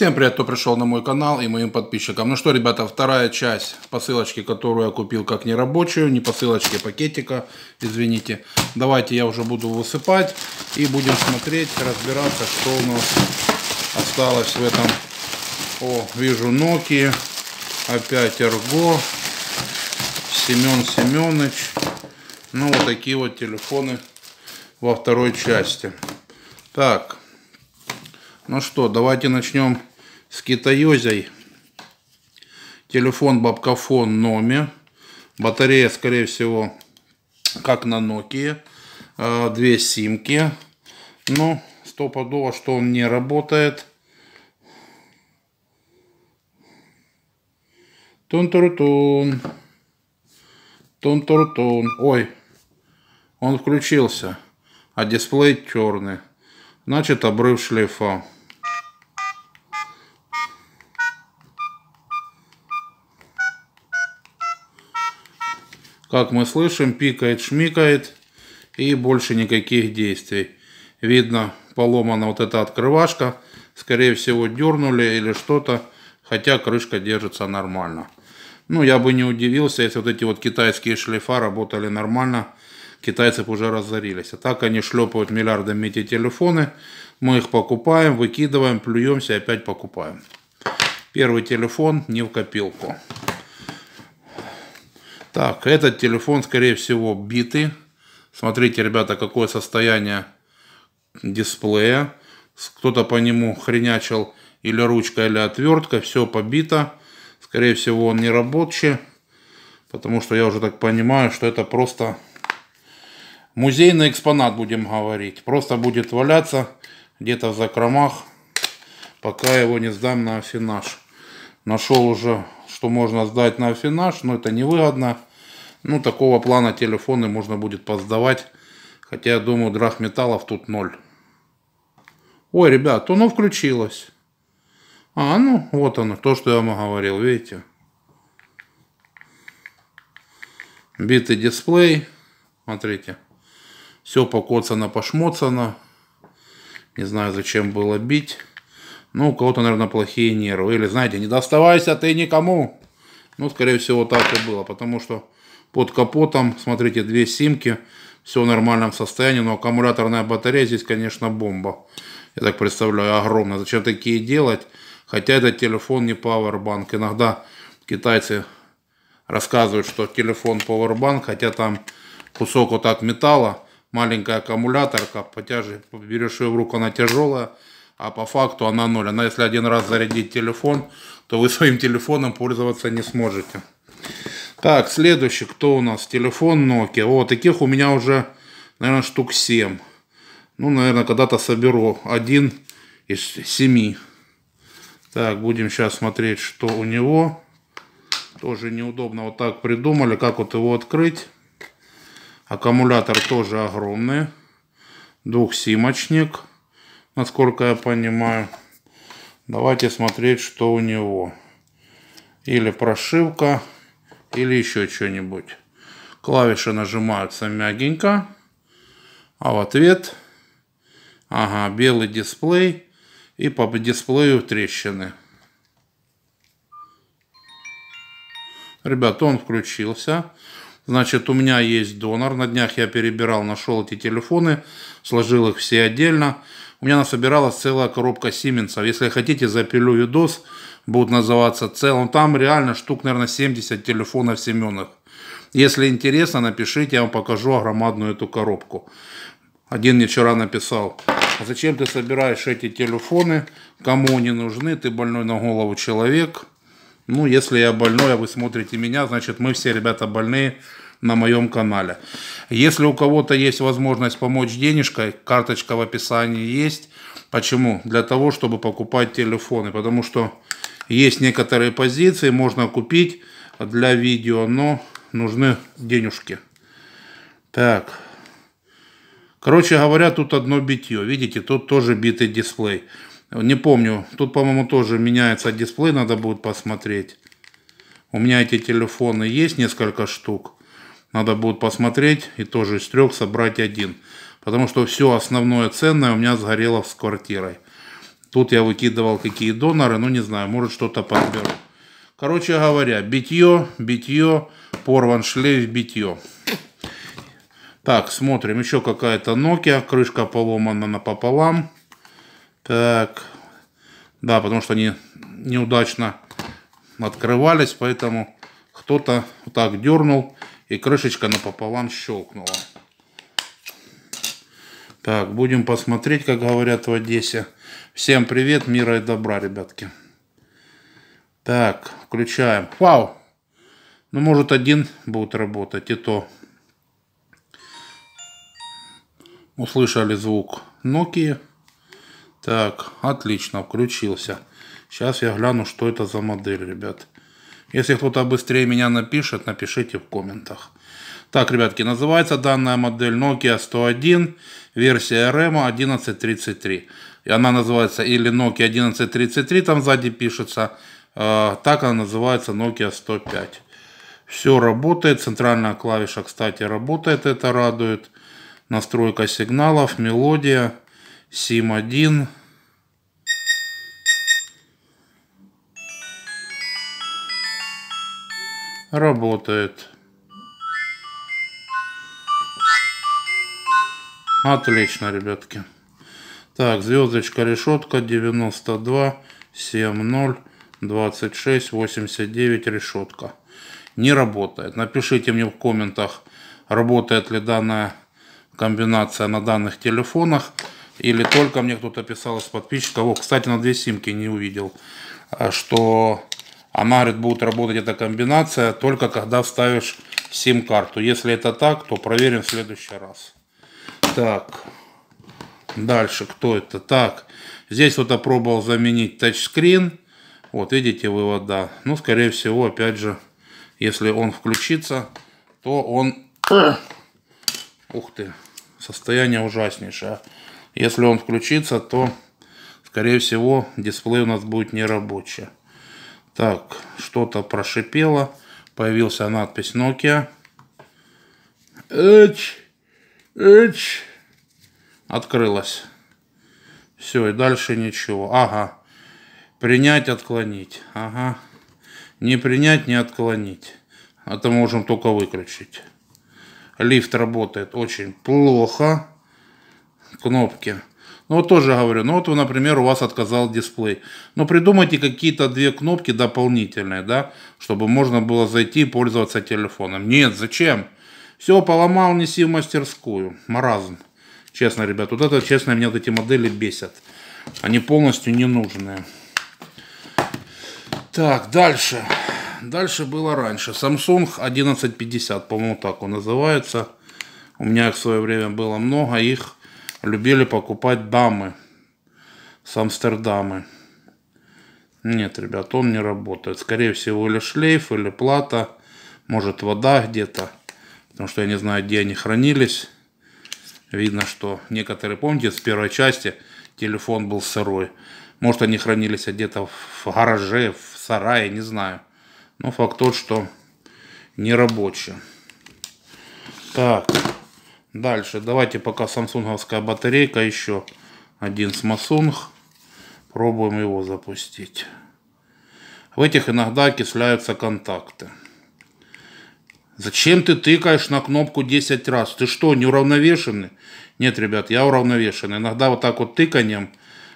Всем привет, кто пришел на мой канал и моим подписчикам. Ну что, ребята, вторая часть посылочки, которую я купил как нерабочую, не посылочки, а пакетика, извините. Давайте я уже буду высыпать и будем смотреть, разбираться, что у нас осталось в этом. О, вижу Nokia, опять Ergo, Семен Семенович. Ну, вот такие вот телефоны во второй части. Так, ну что, давайте начнем с китаёзей. Телефон бабкафон Номи. Батарея, скорее всего, как на Nokia. А, две симки. Но ну, стопудово, что он не работает. Тун-тур-тун. Тун-тур-тун. Ой, он включился, а дисплей черный. Значит, обрыв шлейфа. Как мы слышим, пикает, шмикает и больше никаких действий. Видно, поломана вот эта открывашка. Скорее всего, дернули или что-то, хотя крышка держится нормально. Ну, я бы не удивился, если вот эти вот китайские шлифа работали нормально. Китайцев уже разорились. А так они шлепают миллиардами эти телефоны. Мы их покупаем, выкидываем, плюемся и опять покупаем. Первый телефон не в копилку. Так, этот телефон, скорее всего, битый. Смотрите, ребята, какое состояние дисплея. Кто-то по нему хренячил или ручка, или отвертка. Все побито. Скорее всего, он не рабочий. Потому что я уже так понимаю, что это просто музейный экспонат, будем говорить. Просто будет валяться где-то в закромах, пока его не сдам на афинаж. Нашел уже что можно сдать на афинаж, но это невыгодно. Ну, такого плана телефоны можно будет поздавать. Хотя, я думаю, драгметаллов тут ноль. Ой, ребят, оно включилось. А, ну, вот оно, то, что я вам говорил, видите. Битый дисплей. Смотрите. Все покоцано, пошмоцано. Не знаю, зачем было бить. Ну, у кого-то, наверное, плохие нервы. Или, знаете, не доставайся ты никому. Ну, скорее всего, так и было. Потому что под капотом, смотрите, две симки. Все в нормальном состоянии. Но аккумуляторная батарея здесь, конечно, бомба. Я так представляю, огромная. Зачем такие делать? Хотя этот телефон не пауэрбанк. Иногда китайцы рассказывают, что телефон Powerbank, хотя там кусок вот так металла, маленькая аккумуляторка, потяжи, берешь ее в руку, она тяжелая, а по факту она ноль. Она если один раз зарядить телефон, то вы своим телефоном пользоваться не сможете. Так, следующий, кто у нас? Телефон Nokia. О, таких у меня уже, наверное, штук 7. Ну, наверное, когда-то соберу один из 7. Так, будем сейчас смотреть, что у него. Тоже неудобно вот так придумали, как вот его открыть. Аккумулятор тоже огромный. Двухсимочник насколько я понимаю. Давайте смотреть, что у него. Или прошивка, или еще что-нибудь. Клавиши нажимаются мягенько. А в ответ, ага, белый дисплей и по дисплею трещины. Ребята, он включился. Значит, у меня есть донор. На днях я перебирал, нашел эти телефоны, сложил их все отдельно. У меня насобиралась целая коробка Сименсов. Если хотите, запилю видос, будут называться целым. Там реально штук, наверное, 70 телефонов Семеновых. Если интересно, напишите, я вам покажу громадную эту коробку. Один мне вчера написал, «А зачем ты собираешь эти телефоны, кому они нужны, ты больной на голову человек. Ну, если я больной, а вы смотрите меня, значит, мы все, ребята, больные на моем канале. Если у кого-то есть возможность помочь денежкой, карточка в описании есть. Почему? Для того, чтобы покупать телефоны. Потому что есть некоторые позиции, можно купить для видео, но нужны денежки. Так. Короче говоря, тут одно битье. Видите, тут тоже битый дисплей. Не помню, тут, по-моему, тоже меняется дисплей, надо будет посмотреть. У меня эти телефоны есть, несколько штук. Надо будет посмотреть и тоже из трех собрать один. Потому что все основное ценное у меня сгорело с квартирой. Тут я выкидывал какие доноры, ну не знаю, может что-то подберу. Короче говоря, битье, битье, порван шлейф, битье. Так, смотрим, еще какая-то Nokia, крышка поломана напополам. Так, да, потому что они неудачно открывались, поэтому кто-то вот так дернул и крышечка напополам щелкнула. Так, будем посмотреть, как говорят в Одессе. Всем привет, мира и добра, ребятки. Так, включаем. Вау! Ну, может, один будет работать, и то. Услышали звук Nokia. Так, отлично, включился. Сейчас я гляну, что это за модель, ребят. Если кто-то быстрее меня напишет, напишите в комментах. Так, ребятки, называется данная модель Nokia 101, версия RAM 1133. И она называется или Nokia 1133, там сзади пишется, э, так она называется Nokia 105. Все работает, центральная клавиша, кстати, работает, это радует. Настройка сигналов, мелодия, SIM 1, Работает. Отлично, ребятки. Так, звездочка, решетка 92, 7, 0, 26, 89, решетка. Не работает. Напишите мне в комментах, работает ли данная комбинация на данных телефонах. Или только мне кто-то писал из подписчиков. О, кстати, на две симки не увидел, а, что она говорит, будет работать эта комбинация только когда вставишь сим-карту. Если это так, то проверим в следующий раз. Так, дальше кто это? Так, здесь вот опробовал заменить тачскрин. Вот видите вывода. Ну, скорее всего, опять же, если он включится, то он... Ух ты, состояние ужаснейшее. Если он включится, то, скорее всего, дисплей у нас будет нерабочий. Так, что-то прошипело. Появился надпись Nokia. Эч, эч. открылось. Все, и дальше ничего. Ага. Принять, отклонить. Ага. Не принять, не отклонить. Это можем только выключить. Лифт работает очень плохо. Кнопки. Ну вот тоже говорю, ну вот, например, у вас отказал дисплей. Ну придумайте какие-то две кнопки дополнительные, да, чтобы можно было зайти и пользоваться телефоном. Нет, зачем? Все, поломал, неси в мастерскую. Маразм. Честно, ребят, вот это, честно, меня вот эти модели бесят. Они полностью ненужные. Так, дальше. Дальше было раньше. Samsung 1150, по-моему, так он называется. У меня их в свое время было много. Их любили покупать дамы с Амстердамы. Нет, ребят, он не работает. Скорее всего, или шлейф, или плата. Может, вода где-то. Потому что я не знаю, где они хранились. Видно, что некоторые, помните, с первой части телефон был сырой. Может, они хранились где-то в гараже, в сарае, не знаю. Но факт тот, что не рабочие. Так, Дальше, давайте пока самсунговская батарейка, еще один Самсунг Пробуем его запустить. В этих иногда окисляются контакты. Зачем ты тыкаешь на кнопку 10 раз? Ты что, неуравновешенный? Нет, ребят, я уравновешенный. Иногда вот так вот тыканием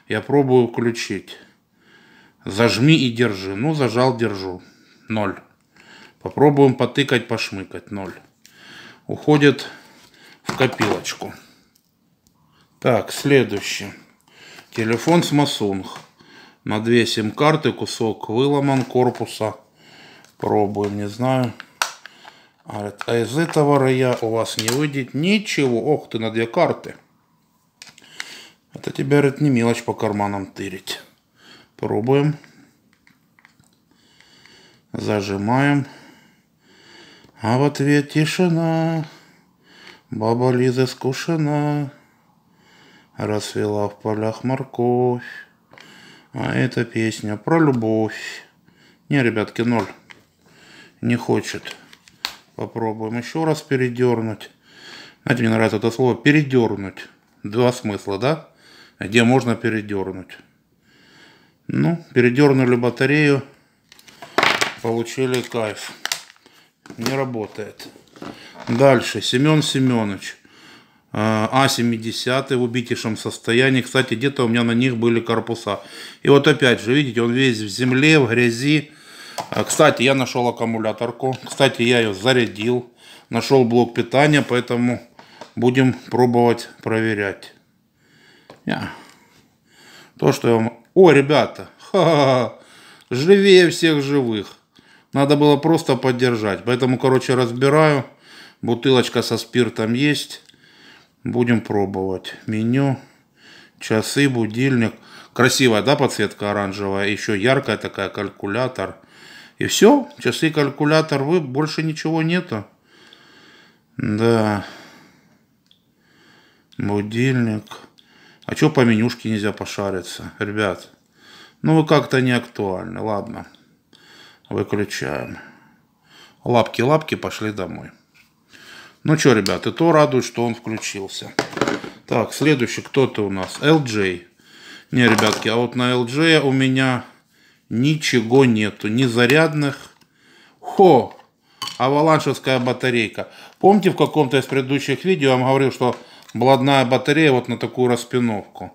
я пробую включить. Зажми и держи. Ну, зажал, держу. Ноль. Попробуем потыкать, пошмыкать. Ноль. Уходит в копилочку. Так, следующий. Телефон с Samsung. На две сим-карты кусок выломан корпуса. Пробуем, не знаю. а из этого роя у вас не выйдет ничего. Ох ты, на две карты. Это тебя, говорит, не мелочь по карманам тырить. Пробуем. Зажимаем. А в ответ тишина. Баба Лиза скушена, расцвела в полях морковь. А эта песня про любовь. Не, ребятки, ноль. Не хочет. Попробуем еще раз передернуть. Знаете, мне нравится это слово передернуть. Два смысла, да? Где можно передернуть. Ну, передернули батарею. Получили кайф. Не работает. Дальше, Семен Семенович. А-70 а в убитейшем состоянии. Кстати, где-то у меня на них были корпуса. И вот опять же, видите, он весь в земле, в грязи. А, кстати, я нашел аккумуляторку. Кстати, я ее зарядил. Нашел блок питания, поэтому будем пробовать проверять. То, что я вам... О, ребята, ха -ха -ха, живее всех живых. Надо было просто поддержать. Поэтому, короче, разбираю. Бутылочка со спиртом есть. Будем пробовать. Меню, часы, будильник. Красивая, да, подсветка оранжевая? Еще яркая такая, калькулятор. И все, часы, калькулятор, вы, больше ничего нету. Да. Будильник. А что по менюшке нельзя пошариться, ребят? Ну, вы как-то не актуальны. Ладно, выключаем. Лапки-лапки, пошли домой. Ну что, ребята, то радует, что он включился. Так, следующий кто-то у нас. LJ. Не, ребятки, а вот на LJ у меня ничего нету. Ни зарядных. Хо! Аваланшевская батарейка. Помните, в каком-то из предыдущих видео я вам говорил, что бладная батарея вот на такую распиновку.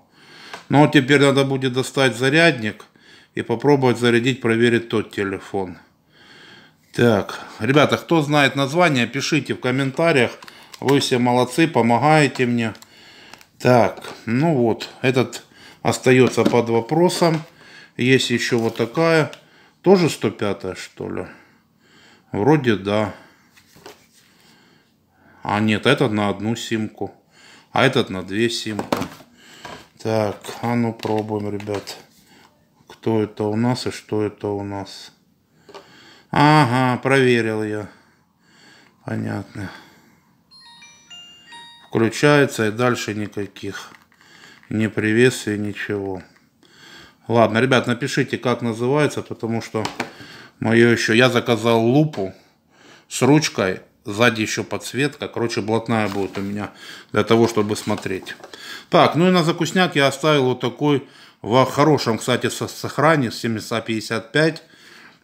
Но ну, теперь надо будет достать зарядник и попробовать зарядить, проверить тот телефон. Так, ребята, кто знает название, пишите в комментариях. Вы все молодцы, помогаете мне. Так, ну вот, этот остается под вопросом. Есть еще вот такая. Тоже 105 что ли? Вроде да. А нет, этот на одну симку. А этот на две симки. Так, а ну пробуем, ребят. Кто это у нас и что это у нас? Ага, проверил я. Понятно. Включается и дальше никаких. Ни приветствий, ничего. Ладно, ребят, напишите, как называется, потому что мое еще... Я заказал лупу с ручкой, сзади еще подсветка. Короче, блатная будет у меня для того, чтобы смотреть. Так, ну и на закусняк я оставил вот такой в хорошем, кстати, сохране, 755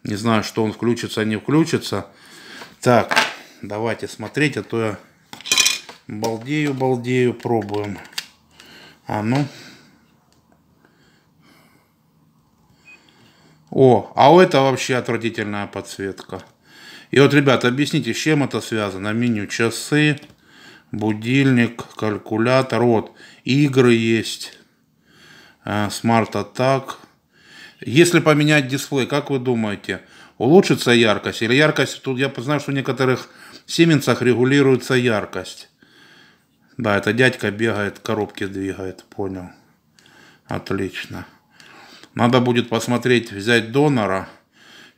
не знаю, что он включится, не включится. Так, давайте смотреть, а то я балдею, балдею, пробуем. А ну. О, а у этого вообще отвратительная подсветка. И вот, ребят, объясните, с чем это связано? Меню часы, будильник, калькулятор, вот, игры есть, э, смарт-атак, если поменять дисплей, как вы думаете, улучшится яркость? Или яркость, тут я знаю, что в некоторых Сименсах регулируется яркость. Да, это дядька бегает, коробки двигает, понял. Отлично. Надо будет посмотреть, взять донора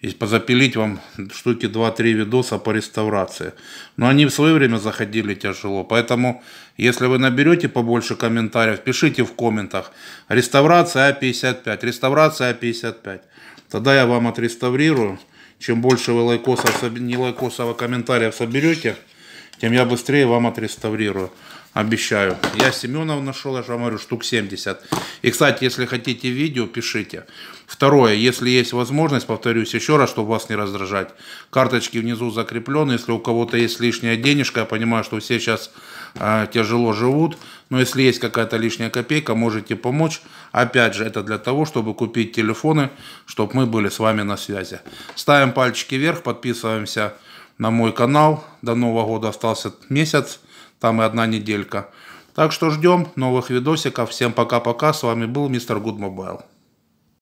и позапилить вам штуки 2-3 видоса по реставрации. Но они в свое время заходили тяжело, поэтому если вы наберете побольше комментариев, пишите в комментах «Реставрация А55», «Реставрация А55». Тогда я вам отреставрирую. Чем больше вы лайкосов, не лайкосово а комментариев соберете, тем я быстрее вам отреставрирую. Обещаю. Я Семенов нашел, я же вам говорю, штук 70. И, кстати, если хотите видео, пишите. Второе, если есть возможность, повторюсь еще раз, чтобы вас не раздражать, карточки внизу закреплены. Если у кого-то есть лишняя денежка, я понимаю, что все сейчас э, тяжело живут, но если есть какая-то лишняя копейка, можете помочь. Опять же, это для того, чтобы купить телефоны, чтобы мы были с вами на связи. Ставим пальчики вверх, подписываемся на мой канал. До Нового года остался месяц там и одна неделька. Так что ждем новых видосиков. Всем пока-пока. С вами был Мистер Гуд Мобайл.